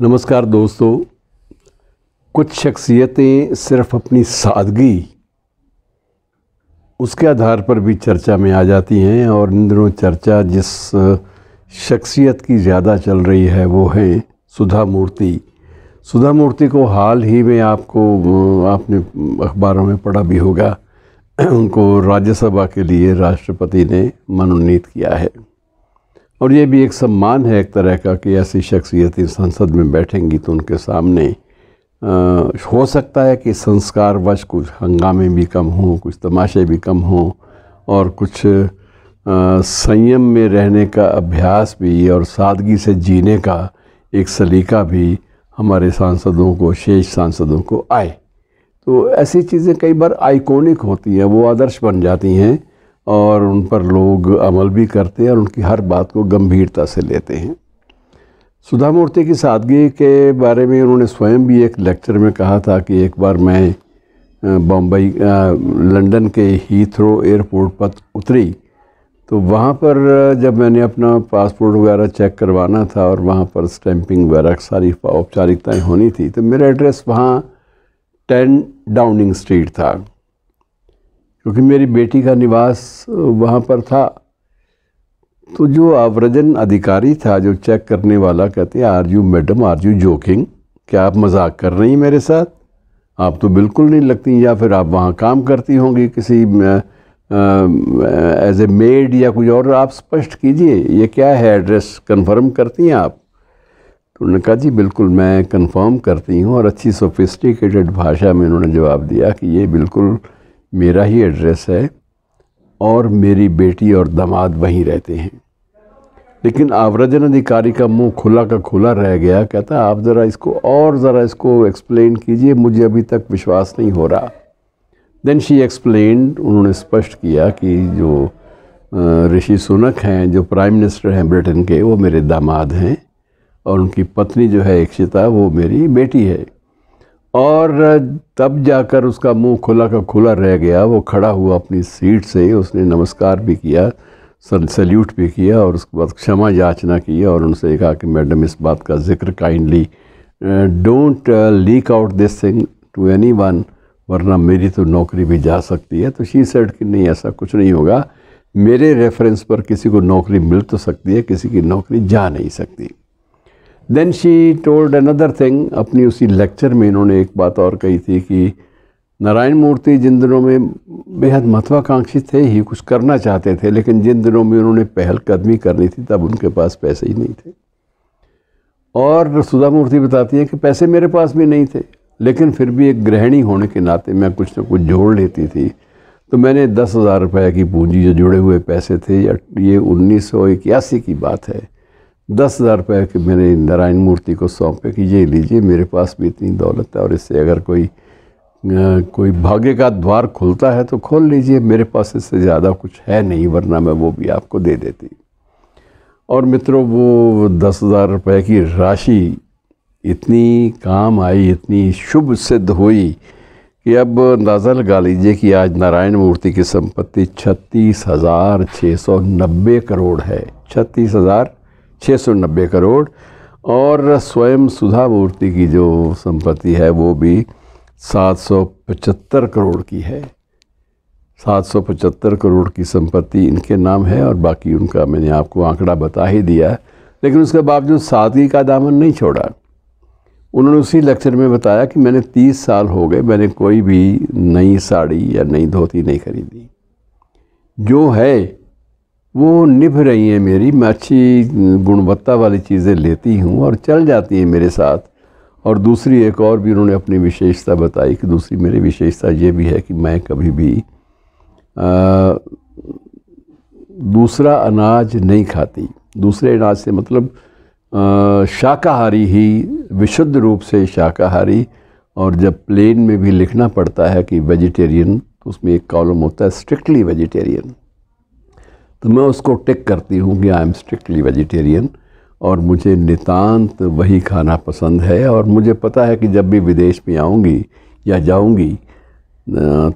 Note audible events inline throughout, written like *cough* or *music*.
नमस्कार दोस्तों कुछ शख्सियतें सिर्फ अपनी सादगी उसके आधार पर भी चर्चा में आ जाती हैं और इन दिनों चर्चा जिस शख्सियत की ज़्यादा चल रही है वो है सुधा मूर्ति सुधा मूर्ति को हाल ही में आपको आपने अखबारों में पढ़ा भी होगा *clears throat* उनको राज्यसभा के लिए राष्ट्रपति ने मनोनीत किया है और ये भी एक सम्मान है एक तरह का कि ऐसी शख्सियतें संसद में बैठेंगी तो उनके सामने आ, हो सकता है कि संस्कार वश कुछ हंगामे भी कम हों कुछ तमाशे भी कम हों और कुछ आ, संयम में रहने का अभ्यास भी और सादगी से जीने का एक सलीका भी हमारे सांसदों को शेष सांसदों को आए तो ऐसी चीज़ें कई बार आइकॉनिक होती हैं वो आदर्श बन जाती हैं और उन पर लोग अमल भी करते हैं और उनकी हर बात को गंभीरता से लेते हैं सुधा मूर्ति की सादगी के बारे में उन्होंने स्वयं भी एक लेक्चर में कहा था कि एक बार मैं बम्बई लंदन के हीथ्रो एयरपोर्ट पर उतरी तो वहाँ पर जब मैंने अपना पासपोर्ट वगैरह चेक करवाना था और वहाँ पर स्टैंपिंग वगैरह सारी औपचारिकताएँ होनी थी तो मेरा एड्रेस वहाँ टेन डाउनिंग स्ट्रीट था क्योंकि मेरी बेटी का निवास वहाँ पर था तो जो आव्रजन अधिकारी था जो चेक करने वाला कहते हैं are you madam are you joking क्या आप मजाक कर रही हैं मेरे साथ आप तो बिल्कुल नहीं लगती या फिर आप वहाँ काम करती होंगी किसी एज ए मेड या कुछ और आप स्पष्ट कीजिए ये क्या है एड्रेस कंफर्म करती हैं आप तो उन्होंने कहा जी बिल्कुल मैं कंफर्म करती हूँ और अच्छी सोफिस्टिकेटेड भाषा में उन्होंने जवाब दिया कि ये बिल्कुल मेरा ही एड्रेस है और मेरी बेटी और दामाद वहीं रहते हैं लेकिन आवरजन अधिकारी का मुंह खुला का खुला रह गया कहता आप ज़रा इसको और ज़रा इसको एक्सप्लेन कीजिए मुझे अभी तक विश्वास नहीं हो रहा देन शी एक्सप्लेन उन्होंने स्पष्ट किया कि जो ऋषि सुनक हैं जो प्राइम मिनिस्टर हैं ब्रिटेन के वो मेरे दामाद हैं और उनकी पत्नी जो है इक्षिता वो मेरी बेटी है और तब जाकर उसका मुंह खुला का खुला रह गया वो खड़ा हुआ अपनी सीट से उसने नमस्कार भी किया सर सल्यूट भी किया और उसके बाद क्षमा याचना की और उनसे कहा कि मैडम इस बात का जिक्र kindly don't leak out this thing to anyone वरना मेरी तो नौकरी भी जा सकती है तो शी सेड कि नहीं ऐसा कुछ नहीं होगा मेरे रेफरेंस पर किसी को नौकरी मिल तो सकती है किसी की नौकरी जा नहीं सकती then she told another thing अपनी उसी लेक्चर में इन्होंने एक बात और कही थी कि नारायण मूर्ति जिन दिनों में बेहद महत्वाकांक्षी थे ही कुछ करना चाहते थे लेकिन जिन दिनों में उन्होंने पहल कदमी करनी थी तब उनके पास पैसे ही नहीं थे और सुधा मूर्ति बताती हैं कि पैसे मेरे पास भी नहीं थे लेकिन फिर भी एक गृहिणी होने के नाते मैं कुछ ना कुछ जोड़ लेती थी तो मैंने दस हज़ार रुपये की पूंजी जो जुड़े हुए पैसे थे ये उन्नीस सौ इक्यासी की बात है दस हज़ार रुपये के मैंने नारायण मूर्ति को सौंपे कि ये लीजिए मेरे पास भी इतनी दौलत है और इससे अगर कोई कोई भाग्य का द्वार खुलता है तो खोल लीजिए मेरे पास इससे ज़्यादा कुछ है नहीं वरना मैं वो भी आपको दे देती और मित्रों वो दस हज़ार रुपये की राशि इतनी काम आई इतनी शुभ सिद्ध हुई कि अब अंदाज़ा लगा लीजिए कि आज नारायण मूर्ति की संपत्ति छत्तीस हज़ार छः सौ नब्बे करोड़ है छत्तीस हज़ार 690 करोड़ और स्वयं सुधा मूर्ति की जो संपत्ति है वो भी 775 करोड़ की है 775 करोड़ की संपत्ति इनके नाम है और बाकी उनका मैंने आपको आंकड़ा बता ही दिया लेकिन उसके बावजूद सादगी का दामन नहीं छोड़ा उन्होंने उसी लेक्चर में बताया कि मैंने 30 साल हो गए मैंने कोई भी नई साड़ी या नई धोती नहीं खरीदी जो है वो निभ रही हैं मेरी मैं अच्छी गुणवत्ता वाली चीज़ें लेती हूँ और चल जाती हैं मेरे साथ और दूसरी एक और भी उन्होंने अपनी विशेषता बताई कि दूसरी मेरी विशेषता ये भी है कि मैं कभी भी आ, दूसरा अनाज नहीं खाती दूसरे अनाज से मतलब आ, शाकाहारी ही विशुद्ध रूप से शाकाहारी और जब प्लेन में भी लिखना पड़ता है कि वेजिटेरियन तो उसमें एक कॉलम होता है स्ट्रिक्टली वेजिटेरियन तो मैं उसको टिक करती हूँ कि आई एम स्ट्रिक्टली वेजिटेरियन और मुझे नितांत वही खाना पसंद है और मुझे पता है कि जब भी विदेश में आऊँगी या जाऊँगी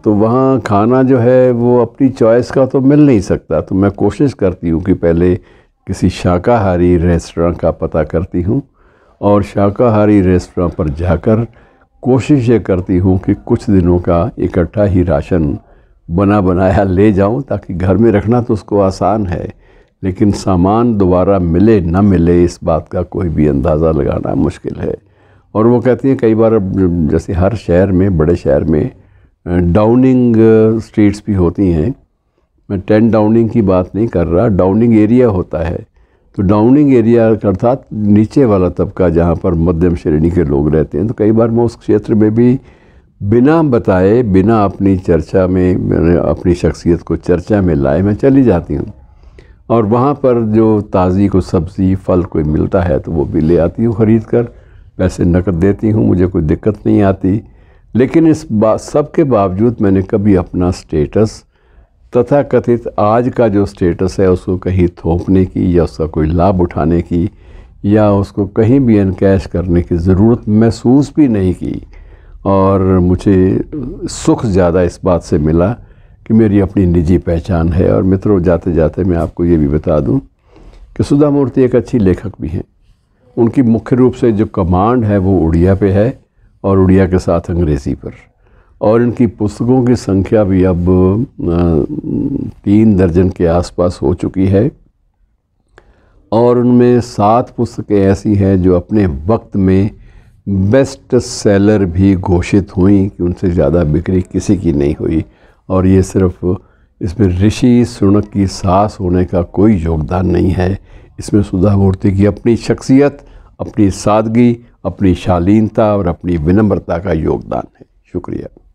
तो वहाँ खाना जो है वो अपनी चॉइस का तो मिल नहीं सकता तो मैं कोशिश करती हूँ कि पहले किसी शाकाहारी रेस्टोरें का पता करती हूँ और शाकाहारी रेस्टोरें पर जाकर कोशिश ये करती हूँ कि कुछ दिनों का इकट्ठा ही राशन बना बनाया ले जाऊं ताकि घर में रखना तो उसको आसान है लेकिन सामान दोबारा मिले ना मिले इस बात का कोई भी अंदाज़ा लगाना मुश्किल है और वो कहती हैं कई बार जैसे हर शहर में बड़े शहर में डाउनिंग स्ट्रीट्स भी होती हैं मैं टेन डाउनिंग की बात नहीं कर रहा डाउनिंग एरिया होता है तो डाउनिंग एरिया अर्थात नीचे वाला तबका जहाँ पर मध्यम श्रेणी के लोग रहते हैं तो कई बार मैं उस क्षेत्र में भी बिना बताए बिना अपनी चर्चा में मैंने अपनी शख्सियत को चर्चा में लाए मैं चली जाती हूँ और वहाँ पर जो ताज़ी को सब्ज़ी फल कोई मिलता है तो वो भी ले आती हूँ ख़रीद कर पैसे नकद देती हूँ मुझे कोई दिक्कत नहीं आती लेकिन इस बात सब के बावजूद मैंने कभी अपना स्टेटस तथा कथित आज का जो स्टेटस है उसको कहीं थोपने की या उसका कोई लाभ उठाने की या उसको कहीं भी इनकेश करने की ज़रूरत महसूस भी नहीं की और मुझे सुख ज़्यादा इस बात से मिला कि मेरी अपनी निजी पहचान है और मित्रों जाते जाते मैं आपको ये भी बता दूं कि सुधा मूर्ति एक अच्छी लेखक भी हैं उनकी मुख्य रूप से जो कमांड है वो उड़िया पे है और उड़िया के साथ अंग्रेज़ी पर और इनकी पुस्तकों की संख्या भी अब तीन दर्जन के आसपास हो चुकी है और उनमें सात पुस्तकें ऐसी हैं जो अपने वक्त में बेस्ट सेलर भी घोषित हुई कि उनसे ज़्यादा बिक्री किसी की नहीं हुई और ये सिर्फ इसमें ऋषि सुनक की सास होने का कोई योगदान नहीं है इसमें सुधा मूर्ति की अपनी शख्सियत अपनी सादगी अपनी शालीनता और अपनी विनम्रता का योगदान है शुक्रिया